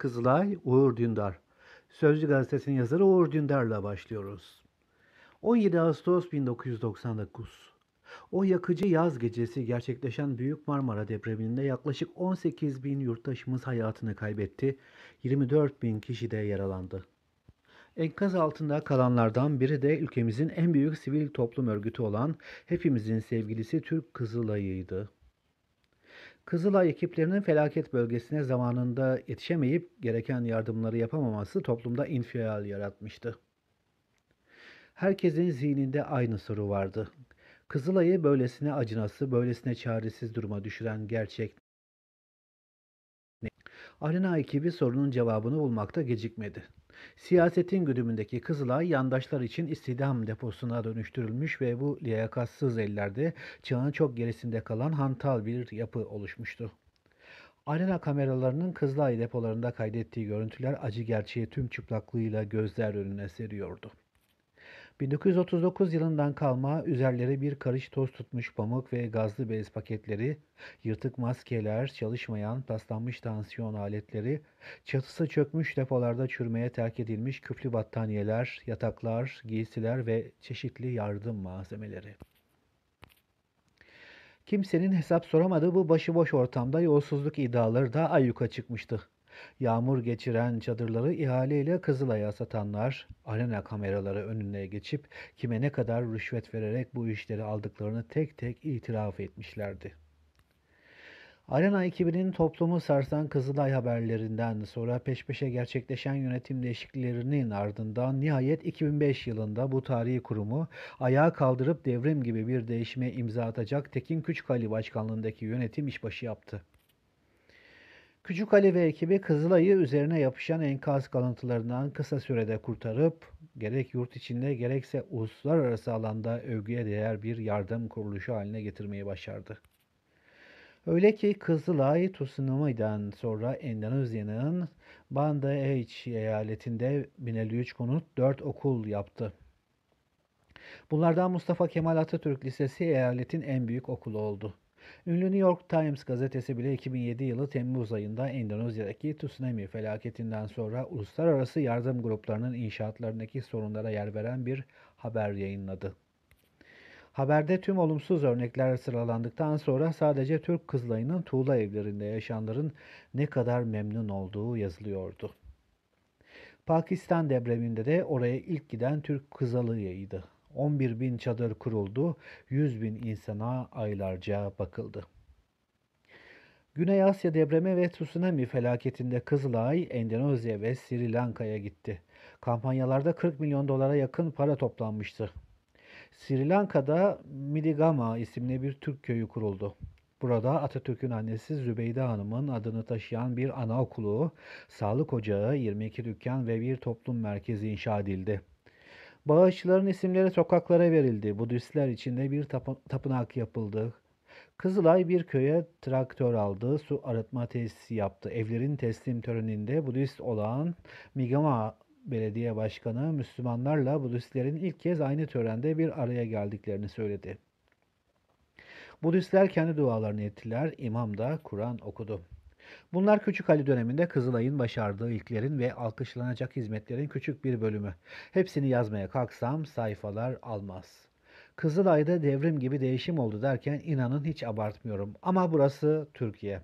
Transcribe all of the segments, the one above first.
Kızılay Uğur Dündar. Sözcü gazetesinin yazarı Uğur Dündar'la başlıyoruz. 17 Ağustos 1999. O yakıcı yaz gecesi gerçekleşen Büyük Marmara depreminde yaklaşık 18 bin yurttaşımız hayatını kaybetti, 24 bin kişi de yaralandı. Enkaz altında kalanlardan biri de ülkemizin en büyük sivil toplum örgütü olan hepimizin sevgilisi Türk Kızılay'ıydı. Kızılay ekiplerinin felaket bölgesine zamanında yetişemeyip gereken yardımları yapamaması toplumda infial yaratmıştı. Herkesin zihninde aynı soru vardı. Kızılay'ı böylesine acınası, böylesine çaresiz duruma düşüren gerçek Arena ekibi sorunun cevabını bulmakta gecikmedi. Siyasetin güdümündeki Kızılay yandaşlar için istidam deposuna dönüştürülmüş ve bu liyakatsız ellerde çağın çok gerisinde kalan hantal bir yapı oluşmuştu. Arena kameralarının Kızılay depolarında kaydettiği görüntüler acı gerçeği tüm çıplaklığıyla gözler önüne seriyordu. 1939 yılından kalma üzerleri bir karış toz tutmuş pamuk ve gazlı bez paketleri, yırtık maskeler, çalışmayan paslanmış tansiyon aletleri, çatısı çökmüş depolarda çürümeye terk edilmiş küflü battaniyeler, yataklar, giysiler ve çeşitli yardım malzemeleri. Kimsenin hesap soramadığı bu başıboş ortamda yolsuzluk iddiaları da ayyuka çıkmıştı. Yağmur geçiren çadırları ihaleyle Kızılay'a satanlar arena kameraları önüne geçip kime ne kadar rüşvet vererek bu işleri aldıklarını tek tek itiraf etmişlerdi. Arena ekibinin toplumu sarsan Kızılay haberlerinden sonra peş peşe gerçekleşen yönetim değişikliklerinin ardından nihayet 2005 yılında bu tarihi kurumu ayağa kaldırıp devrim gibi bir değişime imza atacak Tekin Küçükali başkanlığındaki yönetim işbaşı yaptı. Küçük Ali ve ekibi Kızılay'ı üzerine yapışan enkaz kalıntılarından kısa sürede kurtarıp gerek yurt içinde gerekse uluslararası alanda övgüye değer bir yardım kuruluşu haline getirmeyi başardı. Öyle ki Kızılay tsunami'den sonra Endonezya'nın Banda H eyaletinde 1053 konut 4 okul yaptı. Bunlardan Mustafa Kemal Atatürk Lisesi eyaletin en büyük okulu oldu. Ünlü New York Times gazetesi bile 2007 yılı Temmuz ayında Endonezya'daki tsunami felaketinden sonra uluslararası yardım gruplarının inşaatlarındaki sorunlara yer veren bir haber yayınladı. Haberde tüm olumsuz örnekler sıralandıktan sonra sadece Türk Kızılay'ın tuğla evlerinde yaşayanların ne kadar memnun olduğu yazılıyordu. Pakistan depreminde de oraya ilk giden Türk kızalığıydı. 11 bin çadır kuruldu, 100 bin insana aylarca bakıldı. Güney Asya depremi ve tsunami felaketinde Kızılay, Endonezya ve Sri Lanka'ya gitti. Kampanyalarda 40 milyon dolara yakın para toplanmıştı. Sri Lanka'da Miligama isimli bir Türk köyü kuruldu. Burada Atatürk'ün annesi Zübeyde Hanım'ın adını taşıyan bir anaokulu, sağlık ocağı, 22 dükkan ve bir toplum merkezi inşa edildi. Bağışçıların isimleri sokaklara verildi. Budistler içinde bir tapınak yapıldı. Kızılay bir köye traktör aldı, su arıtma tesisi yaptı. Evlerin teslim töreninde Budist olan Migama Belediye Başkanı Müslümanlarla Budistlerin ilk kez aynı törende bir araya geldiklerini söyledi. Budistler kendi dualarını ettiler, imam da Kur'an okudu. Bunlar Küçük Ali döneminde Kızılay'ın başardığı ilklerin ve alkışlanacak hizmetlerin küçük bir bölümü. Hepsini yazmaya kalksam sayfalar almaz.'' Kızılay'da devrim gibi değişim oldu derken inanın hiç abartmıyorum. Ama burası Türkiye.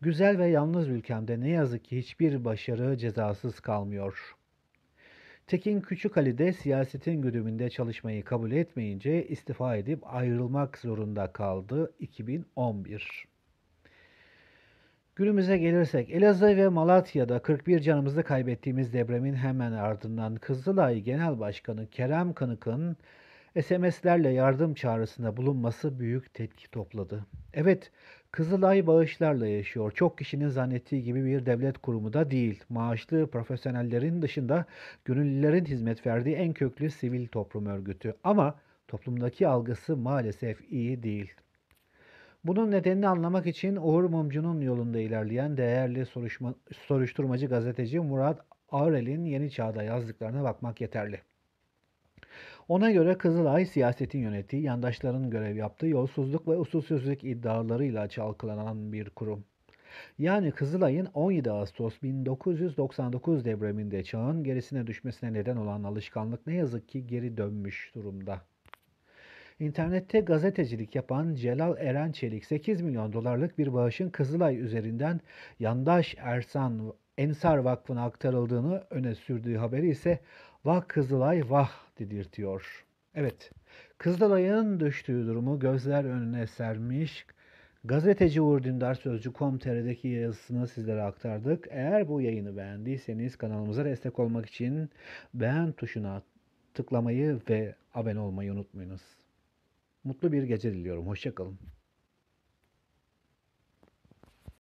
Güzel ve yalnız ülkemde ne yazık ki hiçbir başarı cezasız kalmıyor. Tekin Küçükali de siyasetin güdümünde çalışmayı kabul etmeyince istifa edip ayrılmak zorunda kaldı 2011. Günümüze gelirsek Elazığ ve Malatya'da 41 canımızı kaybettiğimiz depremin hemen ardından Kızılay Genel Başkanı Kerem Kanık'ın SMS'lerle yardım çağrısında bulunması büyük tepki topladı. Evet, Kızılay bağışlarla yaşıyor. Çok kişinin zannettiği gibi bir devlet kurumu da değil. Maaşlı profesyonellerin dışında gönüllülerin hizmet verdiği en köklü sivil toplum örgütü. Ama toplumdaki algısı maalesef iyi değil. Bunun nedenini anlamak için Uğur Mumcu'nun yolunda ilerleyen değerli soruşma, soruşturmacı gazeteci Murat Arel'in Yeni Çağ'da yazdıklarına bakmak yeterli. Ona göre Kızılay siyasetin yönettiği, yandaşların görev yaptığı yolsuzluk ve usulsüzlük iddialarıyla çalkalanan bir kurum. Yani Kızılay'ın 17 Ağustos 1999 depreminde çağın gerisine düşmesine neden olan alışkanlık ne yazık ki geri dönmüş durumda. İnternette gazetecilik yapan Celal Eren Çelik 8 milyon dolarlık bir bağışın Kızılay üzerinden yandaş Ersan Ensar Vakfı'na aktarıldığını öne sürdüğü haberi ise vah Kızılay vah dedirtiyor. Evet, Kızılay'ın düştüğü durumu gözler önüne sermiş Gazeteci Uğur Dündar Sözcü.com.tr'deki yazısını sizlere aktardık. Eğer bu yayını beğendiyseniz kanalımıza destek olmak için beğen tuşuna tıklamayı ve abone olmayı unutmayınız. Mutlu bir gece diliyorum. Hoşçakalın.